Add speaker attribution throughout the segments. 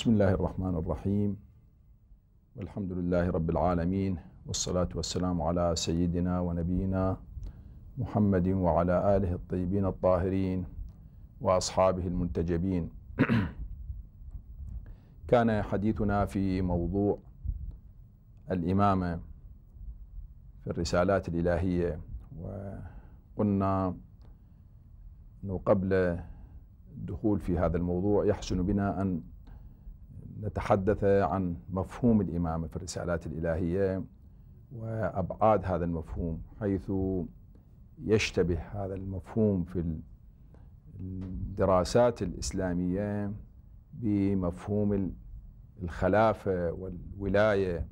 Speaker 1: بسم الله الرحمن الرحيم والحمد لله رب العالمين والصلاة والسلام على سيدنا ونبينا محمد وعلى آله الطيبين الطاهرين وأصحابه المنتجبين كان حديثنا في موضوع الإمامة في الرسالات الإلهية وقلنا أنه قبل الدخول في هذا الموضوع يحسن بنا أن نتحدث عن مفهوم الإمامة في الرسالات الإلهية وأبعاد هذا المفهوم حيث يشتبه هذا المفهوم في الدراسات الإسلامية بمفهوم الخلافة والولاية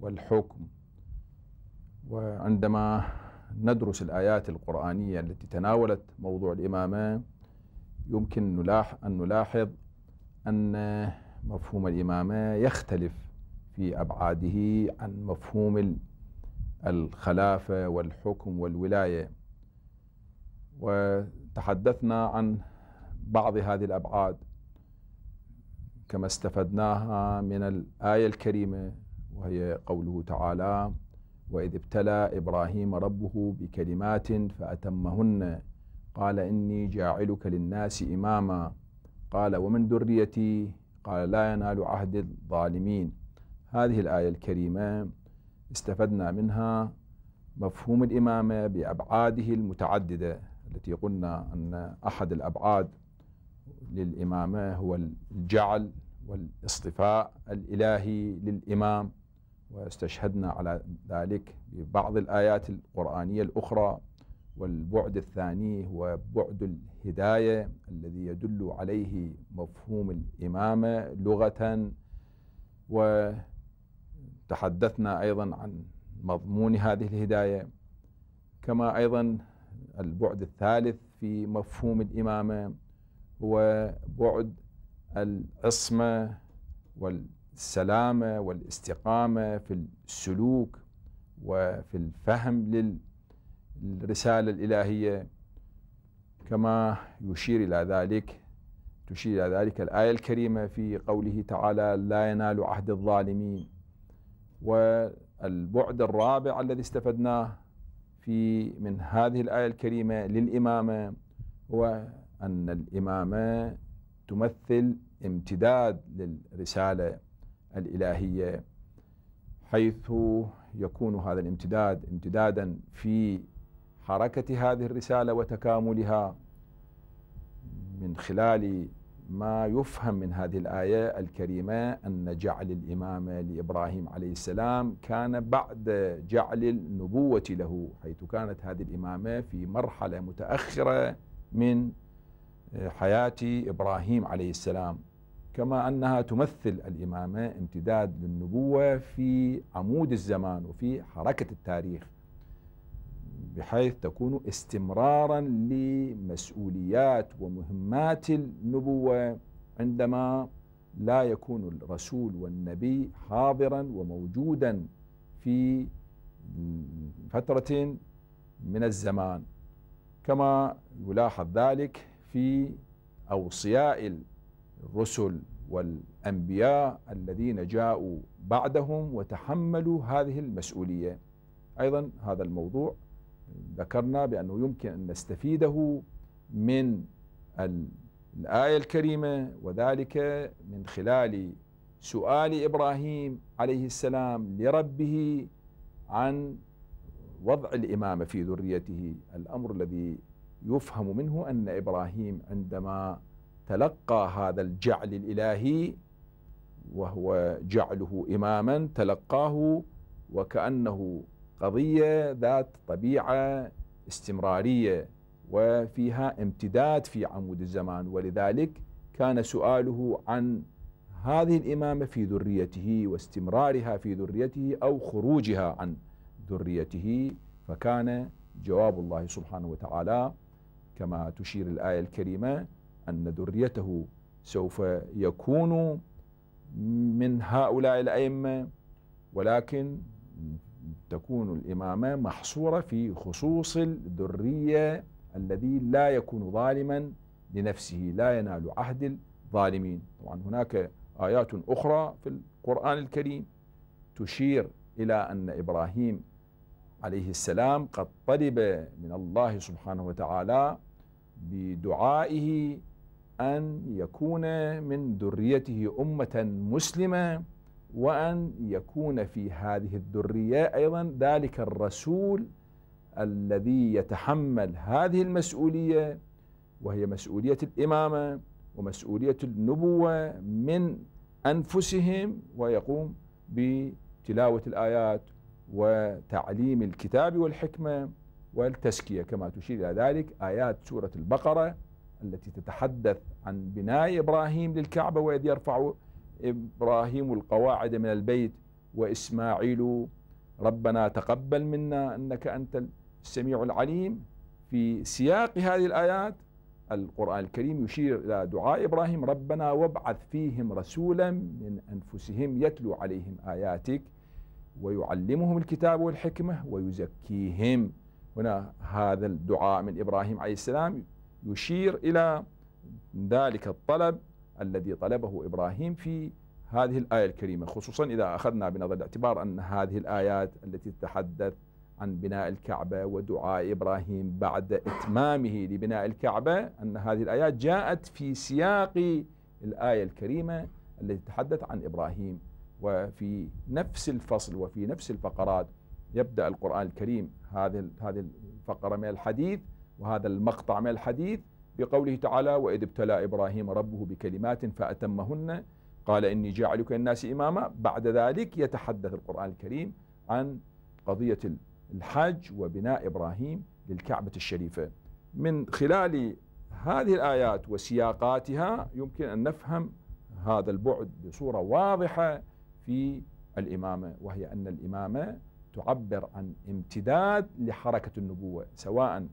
Speaker 1: والحكم وعندما ندرس الآيات القرآنية التي تناولت موضوع الإمامة يمكن أن نلاحظ أن مفهوم الإمامة يختلف في أبعاده عن مفهوم الخلافة والحكم والولاية وتحدثنا عن بعض هذه الأبعاد كما استفدناها من الآية الكريمة وهي قوله تعالى وإذ ابتلى إبراهيم ربه بكلمات فأتمهن قال إني جاعلك للناس إماما قال ومن ذريتي قال لا ينال عهد الظالمين هذه الآية الكريمة استفدنا منها مفهوم الإمامة بأبعاده المتعددة التي قلنا أن أحد الأبعاد للإمامة هو الجعل والاصطفاء الإلهي للإمام واستشهدنا على ذلك ببعض الآيات القرآنية الأخرى والبعد الثاني هو بعد الهداية الذي يدل عليه مفهوم الإمامة لغة وتحدثنا أيضا عن مضمون هذه الهداية كما أيضا البعد الثالث في مفهوم الإمامة هو بعد العصمة والسلامة والاستقامة في السلوك وفي الفهم لل الرسالة الإلهية كما يشير إلى ذلك تشير إلى ذلك الآية الكريمة في قوله تعالى لا ينال عهد الظالمين والبعد الرابع الذي استفدناه في من هذه الآية الكريمة للإمامة هو أن الإمامة تمثل امتداد للرسالة الإلهية حيث يكون هذا الامتداد امتدادا في حركة هذه الرسالة وتكاملها من خلال ما يفهم من هذه الآية الكريمة أن جعل الإمامة لإبراهيم عليه السلام كان بعد جعل النبوة له حيث كانت هذه الإمامة في مرحلة متأخرة من آه، حياة إبراهيم عليه السلام كما أنها تمثل الإمامة امتداد للنبوة في عمود الزمان وفي حركة التاريخ بحيث تكون استمرارا لمسؤوليات ومهمات النبوة عندما لا يكون الرسول والنبي حاضرا وموجودا في فترة من الزمان كما يلاحظ ذلك في أوصياء الرسل والأنبياء الذين جاءوا بعدهم وتحملوا هذه المسؤولية أيضا هذا الموضوع ذكرنا بأنه يمكن أن نستفيده من الآية الكريمة وذلك من خلال سؤال إبراهيم عليه السلام لربه عن وضع الإمامة في ذريته الأمر الذي يفهم منه أن إبراهيم عندما تلقى هذا الجعل الإلهي وهو جعله إماما تلقاه وكأنه قضية ذات طبيعة استمرارية وفيها امتداد في عمود الزمان ولذلك كان سؤاله عن هذه الإمامة في ذريته واستمرارها في ذريته أو خروجها عن ذريته فكان جواب الله سبحانه وتعالى كما تشير الآية الكريمة أن ذريته سوف يكون من هؤلاء الأئمة ولكن تكون الإمامة محصورة في خصوص الذرية الذي لا يكون ظالما لنفسه لا ينال عهد الظالمين طبعا هناك آيات أخرى في القرآن الكريم تشير إلى أن إبراهيم عليه السلام قد طلب من الله سبحانه وتعالى بدعائه أن يكون من ذريته أمة مسلمة وأن يكون في هذه الذرية أيضا ذلك الرسول الذي يتحمل هذه المسؤولية وهي مسؤولية الإمامة ومسؤولية النبوة من أنفسهم ويقوم بتلاوة الآيات وتعليم الكتاب والحكمة والتزكية كما تشير إلى ذلك آيات سورة البقرة التي تتحدث عن بناء إبراهيم للكعبة وإذ يرفع إبراهيم القواعد من البيت وإسماعيل ربنا تقبل منا إنك أنت السميع العليم في سياق هذه الآيات القرآن الكريم يشير إلى دعاء إبراهيم ربنا وابعث فيهم رسولا من أنفسهم يتلو عليهم آياتك ويعلمهم الكتاب والحكمة ويزكيهم هنا هذا الدعاء من إبراهيم عليه السلام يشير إلى ذلك الطلب الذي طلبه إبراهيم في هذه الآية الكريمة خصوصا إذا أخذنا بنظر الاعتبار أن هذه الآيات التي تتحدث عن بناء الكعبة ودعاء إبراهيم بعد إتمامه لبناء الكعبة أن هذه الآيات جاءت في سياق الآية الكريمة التي تتحدث عن إبراهيم وفي نفس الفصل وفي نفس الفقرات يبدأ القرآن الكريم هذه هذه الفقرة من الحديث وهذا المقطع من الحديث بقوله تعالى وإذ ابتلى إبراهيم ربه بكلمات فأتمهن قال إني جاعلك الناس إماما بعد ذلك يتحدث القرآن الكريم عن قضية الحج وبناء إبراهيم للكعبة الشريفة من خلال هذه الآيات وسياقاتها يمكن أن نفهم هذا البعد بصورة واضحة في الإمامة وهي أن الإمامة تعبر عن امتداد لحركة النبوة سواء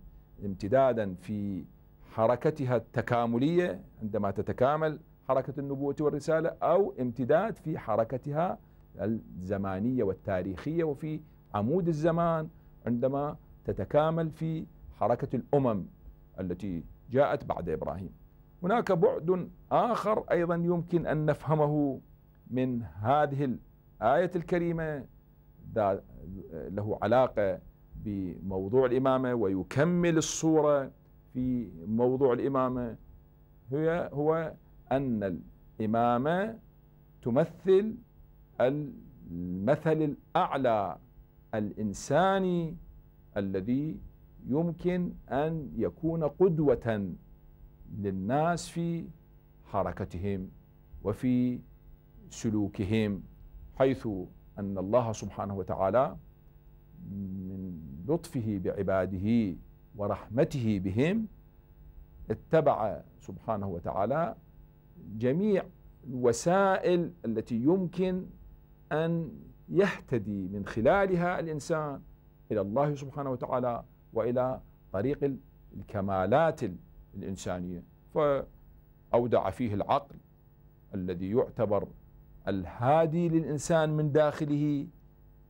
Speaker 1: امتدادا في حركتها التكاملية عندما تتكامل حركة النبوة والرسالة أو امتداد في حركتها الزمانية والتاريخية وفي عمود الزمان عندما تتكامل في حركة الأمم التي جاءت بعد إبراهيم هناك بعد آخر أيضا يمكن أن نفهمه من هذه الآية الكريمة له علاقة بموضوع الإمامة ويكمل الصورة في موضوع الإمامة هي هو أن الإمامة تمثل المثل الأعلى الإنساني الذي يمكن أن يكون قدوة للناس في حركتهم وفي سلوكهم حيث أن الله سبحانه وتعالى من لطفه بعباده ورحمته بهم اتبع سبحانه وتعالى جميع الوسائل التي يمكن ان يهتدي من خلالها الانسان الى الله سبحانه وتعالى والى طريق الكمالات الانسانيه فاودع فيه العقل الذي يعتبر الهادي للانسان من داخله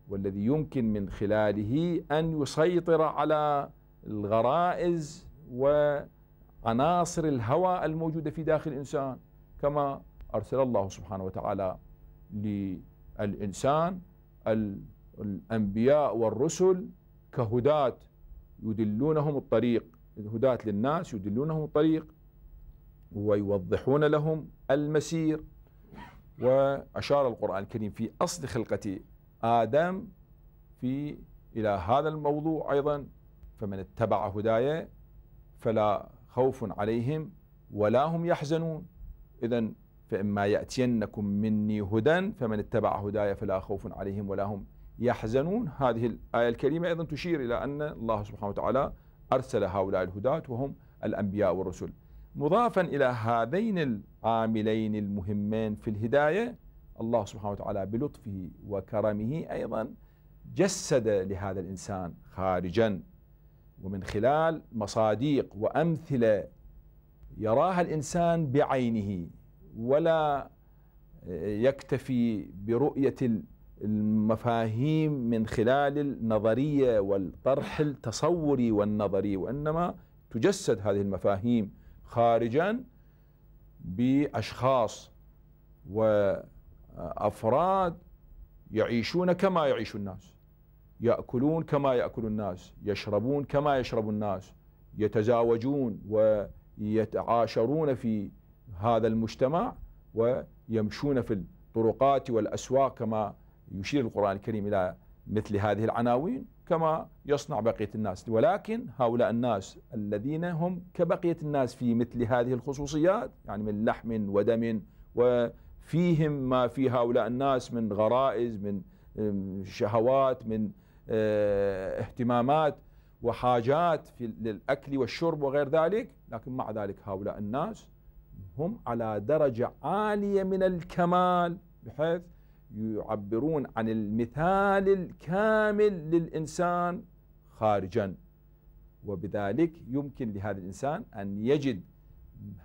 Speaker 1: والذي يمكن من خلاله ان يسيطر على الغرائز وعناصر الهوى الموجودة في داخل الإنسان كما أرسل الله سبحانه وتعالى للإنسان الأنبياء والرسل كهداة يدلونهم الطريق الهداة للناس يدلونهم الطريق ويوضحون لهم المسير وأشار القرآن الكريم في أصل خلقة آدم في إلى هذا الموضوع أيضا فمن اتبع هداي فلا خوف عليهم ولا هم يحزنون إذا فإما يأتينكم مني هدى فمن اتبع هداي فلا خوف عليهم ولا هم يحزنون هذه الآية الكريمة أيضا تشير إلى أن الله سبحانه وتعالى أرسل هؤلاء الهداة وهم الأنبياء والرسل مضافا إلى هذين العاملين المهمين في الهداية الله سبحانه وتعالى بلطفه وكرمه أيضا جسد لهذا الإنسان خارجا ومن خلال مصاديق وأمثلة يراها الإنسان بعينه ولا يكتفي برؤية المفاهيم من خلال النظرية والطرح التصوري والنظري وإنما تجسد هذه المفاهيم خارجا بأشخاص وأفراد يعيشون كما يعيش الناس يأكلون كما يأكل الناس يشربون كما يشرب الناس يتزاوجون ويتعاشرون في هذا المجتمع ويمشون في الطرقات والأسواق كما يشير القرآن الكريم إلى مثل هذه العناوين كما يصنع بقية الناس ولكن هؤلاء الناس الذين هم كبقية الناس في مثل هذه الخصوصيات يعني من لحم ودم وفيهم ما في هؤلاء الناس من غرائز من شهوات من آه، اهتمامات وحاجات في للأكل والشرب وغير ذلك لكن مع ذلك هؤلاء الناس هم على درجة عالية من الكمال بحيث يعبرون عن المثال الكامل للإنسان خارجا وبذلك يمكن لهذا الإنسان أن يجد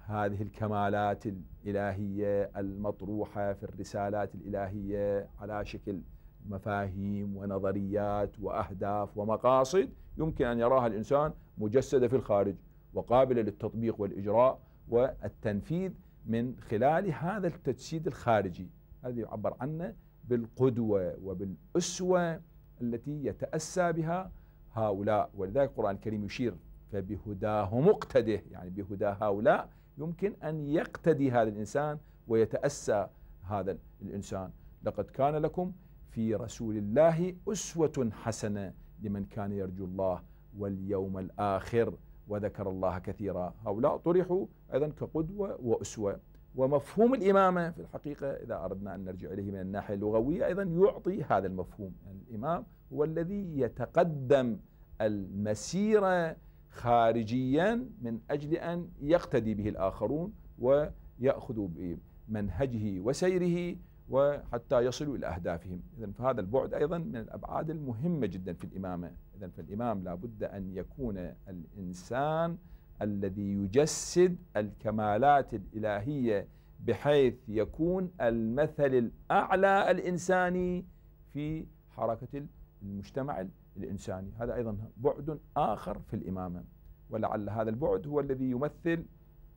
Speaker 1: هذه الكمالات الإلهية المطروحة في الرسالات الإلهية على شكل مفاهيم ونظريات واهداف ومقاصد يمكن ان يراها الانسان مجسده في الخارج وقابله للتطبيق والاجراء والتنفيذ من خلال هذا التجسيد الخارجي هذا يعبر عنه بالقدوه وبالاسوه التي يتاسى بها هؤلاء ولذلك القران الكريم يشير فبهداه مقتده يعني بهدى هؤلاء يمكن ان يقتدي هذا الانسان ويتاسى هذا الانسان لقد كان لكم في رسول الله أسوة حسنة لمن كان يرجو الله واليوم الآخر وذكر الله كثيرا هؤلاء طرحوا أيضا كقدوة وأسوة ومفهوم الإمامة في الحقيقة إذا أردنا أن نرجع إليه من الناحية اللغوية أيضا يعطي هذا المفهوم يعني الإمام هو الذي يتقدم المسيرة خارجيا من أجل أن يقتدي به الآخرون ويأخذوا بمنهجه وسيره وحتى يصلوا إلى أهدافهم إذا فهذا البعد أيضا من الأبعاد المهمة جدا في الإمامة إذا فالإمام لابد أن يكون الإنسان الذي يجسد الكمالات الإلهية بحيث يكون المثل الأعلى الإنساني في حركة المجتمع الإنساني هذا أيضا بعد آخر في الإمامة ولعل هذا البعد هو الذي يمثل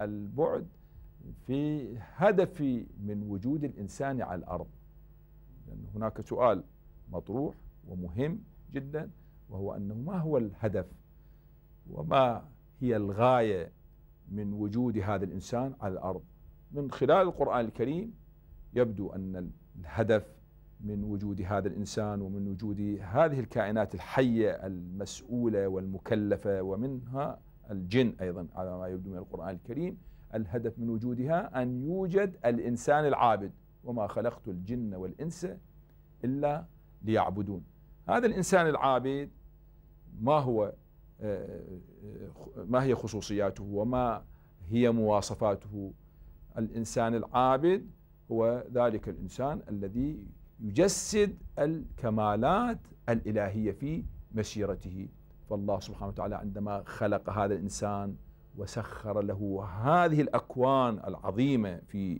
Speaker 1: البعد في هدفي من وجود الإنسان على الأرض لأن هناك سؤال مطروح ومهم جدا وهو أنه ما هو الهدف وما هي الغاية من وجود هذا الإنسان على الأرض من خلال القرآن الكريم يبدو أن الهدف من وجود هذا الإنسان ومن وجود هذه الكائنات الحية المسؤولة والمكلفة ومنها الجن أيضا على ما يبدو من القرآن الكريم الهدف من وجودها أن يوجد الإنسان العابد وما خلقت الجن والإنس إلا ليعبدون هذا الإنسان العابد ما هو آه، ما هي خصوصياته وما هي مواصفاته الإنسان العابد هو ذلك الإنسان الذي يجسد الكمالات الإلهية في مسيرته فالله سبحانه وتعالى عندما خلق هذا الإنسان وسخر له هذه الأكوان العظيمة في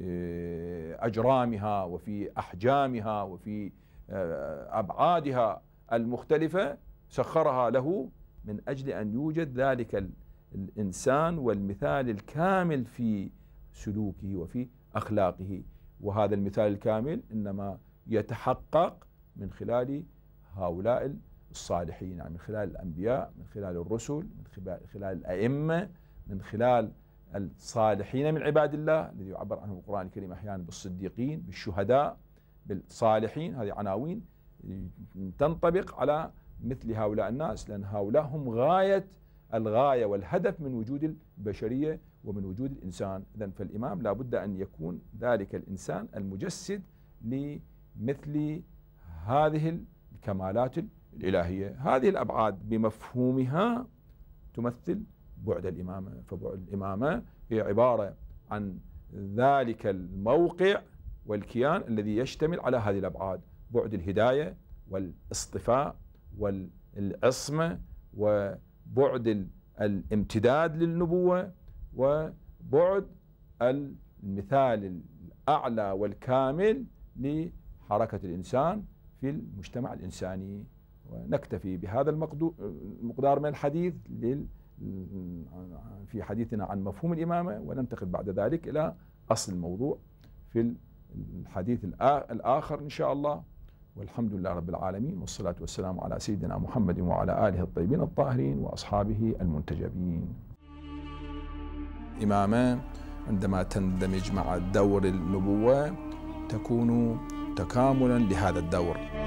Speaker 1: آه، أجرامها وفي أحجامها وفي آه، أبعادها المختلفة سخرها له من أجل أن يوجد ذلك الإنسان والمثال الكامل في سلوكه وفي أخلاقه وهذا المثال الكامل إنما يتحقق من خلال هؤلاء الصالحين يعني من خلال الأنبياء من خلال الرسل من خلال الأئمة من خلال الصالحين من عباد الله الذي يعبر عنهم القرآن الكريم أحيانا بالصديقين بالشهداء بالصالحين هذه عناوين تنطبق على مثل هؤلاء الناس لأن هؤلاء هم غاية الغاية والهدف من وجود البشرية ومن وجود الإنسان إذا فالإمام لابد أن يكون ذلك الإنسان المجسد لمثل هذه الكمالات الإلهية هذه الأبعاد بمفهومها تمثل بعد الإمامة فبعد الإمامة هي عبارة عن ذلك الموقع والكيان الذي يشتمل على هذه الأبعاد بعد الهداية والاصطفاء والعصمة وبعد الامتداد للنبوة وبعد المثال الأعلى والكامل لحركة الإنسان في المجتمع الإنساني ونكتفي بهذا المقدار من الحديث في حديثنا عن مفهوم الإمامة وننتقل بعد ذلك إلى أصل الموضوع في الحديث الآخر إن شاء الله والحمد لله رب العالمين والصلاة والسلام على سيدنا محمد وعلى آله الطيبين الطاهرين وأصحابه المنتجبين إمامة عندما تندمج مع دور النبوة تكون تكاملا لهذا الدور